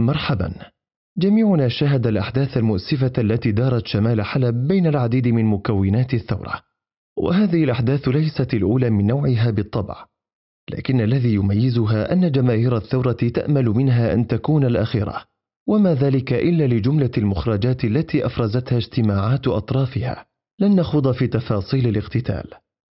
مرحبا جميعنا شاهد الأحداث المؤسفة التي دارت شمال حلب بين العديد من مكونات الثورة وهذه الأحداث ليست الأولى من نوعها بالطبع لكن الذي يميزها أن جماهير الثورة تأمل منها أن تكون الأخيرة وما ذلك إلا لجملة المخرجات التي أفرزتها اجتماعات أطرافها لن نخوض في تفاصيل الاقتتال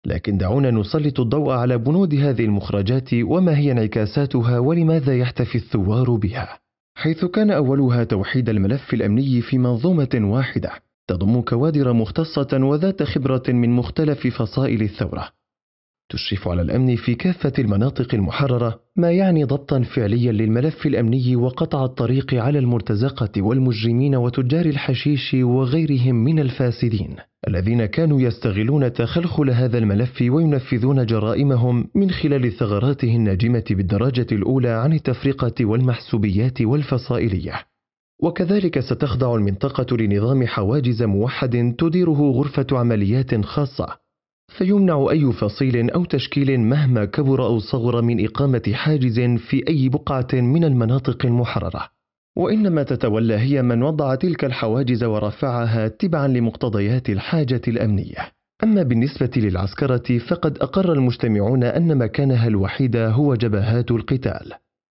لكن دعونا نسلط الضوء على بنود هذه المخرجات وما هي انعكاساتها ولماذا يحتفي الثوار بها حيث كان أولها توحيد الملف الأمني في منظومة واحدة تضم كوادر مختصة وذات خبرة من مختلف فصائل الثورة تشرف على الامن في كافه المناطق المحرره ما يعني ضبطا فعليا للملف الامني وقطع الطريق على المرتزقه والمجرمين وتجار الحشيش وغيرهم من الفاسدين الذين كانوا يستغلون تخلخل هذا الملف وينفذون جرائمهم من خلال ثغراته الناجمه بالدرجه الاولى عن التفرقه والمحسوبيات والفصائليه وكذلك ستخضع المنطقه لنظام حواجز موحد تديره غرفه عمليات خاصه فيمنع أي فصيل أو تشكيل مهما كبر أو صغر من إقامة حاجز في أي بقعة من المناطق المحررة وإنما تتولى هي من وضع تلك الحواجز ورفعها تبعا لمقتضيات الحاجة الأمنية أما بالنسبة للعسكرة فقد أقر المجتمعون أن مكانها الوحيد هو جبهات القتال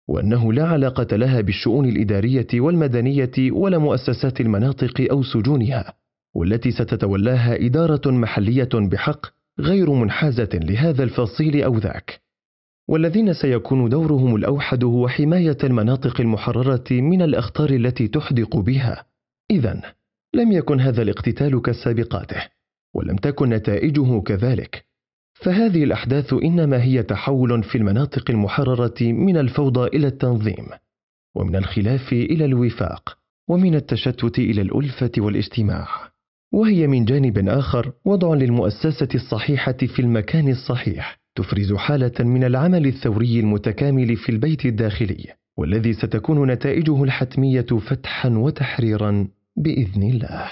وأنه لا علاقة لها بالشؤون الإدارية والمدنية ولا مؤسسات المناطق أو سجونها والتي ستتولاها إدارة محلية بحق غير منحازة لهذا الفصيل أو ذاك والذين سيكون دورهم الأوحد هو حماية المناطق المحررة من الأخطار التي تحدق بها إذا لم يكن هذا الاقتتال كسابقاته ولم تكن نتائجه كذلك فهذه الأحداث إنما هي تحول في المناطق المحررة من الفوضى إلى التنظيم ومن الخلاف إلى الوفاق ومن التشتت إلى الألفة والاجتماع وهي من جانب آخر وضع للمؤسسة الصحيحة في المكان الصحيح تفرز حالة من العمل الثوري المتكامل في البيت الداخلي والذي ستكون نتائجه الحتمية فتحا وتحريرا بإذن الله